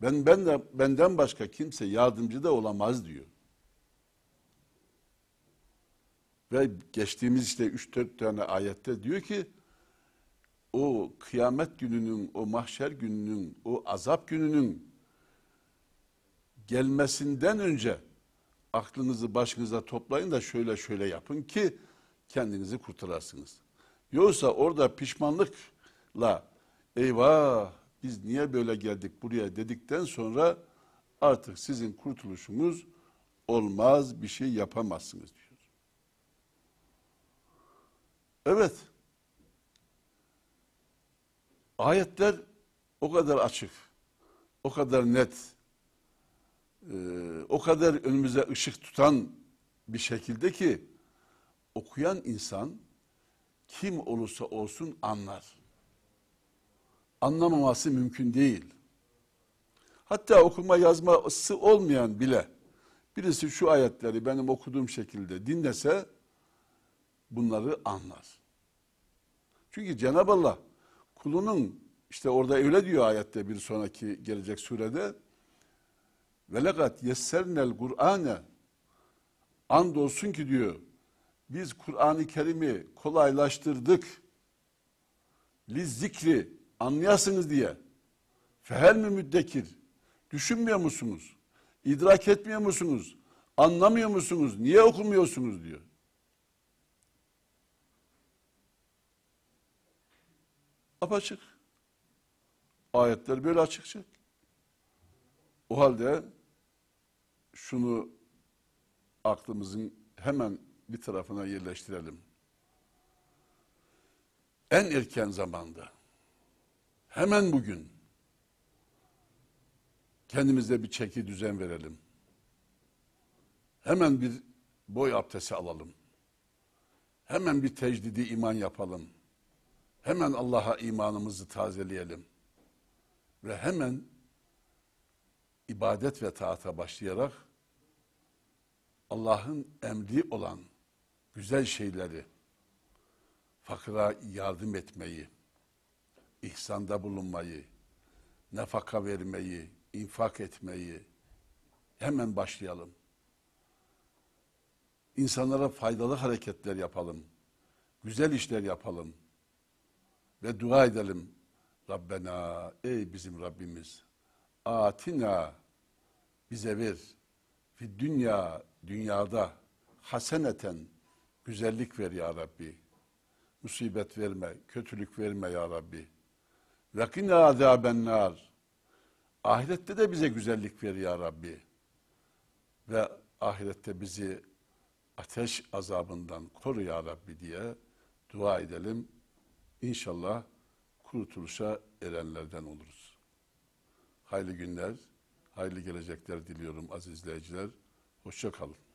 Ben, ben de, benden başka kimse yardımcı da olamaz diyor. Ve geçtiğimiz işte 3-4 tane ayette diyor ki o kıyamet gününün, o mahşer gününün, o azap gününün gelmesinden önce aklınızı başınıza toplayın da şöyle şöyle yapın ki kendinizi kurtararsınız. Yoksa orada pişmanlıkla eyvah biz niye böyle geldik buraya dedikten sonra artık sizin kurtuluşunuz olmaz bir şey yapamazsınız diyor. Evet. Ayetler o kadar açık, o kadar net, e, o kadar önümüze ışık tutan bir şekilde ki okuyan insan kim olursa olsun anlar. Anlamaması mümkün değil. Hatta okuma yazması olmayan bile birisi şu ayetleri benim okuduğum şekilde dinlese bunları anlar. Çünkü Cenab-ı Allah kulunun işte orada öyle diyor ayette bir sonraki gelecek surede ve lekat yessernel Kur'ane andolsun ki diyor biz Kur'an-ı Kerim'i kolaylaştırdık. Liz zikri anlayasınız diye. Fehel mi müddekir? Düşünmüyor musunuz? İdrak etmiyor musunuz? Anlamıyor musunuz? Niye okumuyorsunuz diyor. Apaçık. Ayetler böyle açıkça. O halde şunu aklımızın hemen bir tarafına yerleştirelim. En erken zamanda, hemen bugün kendimize bir çeki düzen verelim. Hemen bir boy abdesti alalım. Hemen bir tecdidi iman yapalım. Hemen Allah'a imanımızı tazeleyelim. Ve hemen ibadet ve taata başlayarak Allah'ın emri olan güzel şeyleri, fakıra yardım etmeyi, ihsanda bulunmayı, nafaka vermeyi, infak etmeyi hemen başlayalım. İnsanlara faydalı hareketler yapalım. Güzel işler yapalım. Ve dua edelim. Rabbena ey bizim Rabbimiz atina bize ver. Fi dünya dünyada haseneten Güzellik ver ya Rabbi. Musibet verme, kötülük verme ya Rabbi. Vakina azaben nar. Ahirette de bize güzellik ver ya Rabbi. Ve ahirette bizi ateş azabından koru ya Rabbi diye dua edelim. İnşallah kurutuluşa erenlerden oluruz. Hayırlı günler, hayırlı gelecekler diliyorum aziz izleyiciler. Hoşça kalın.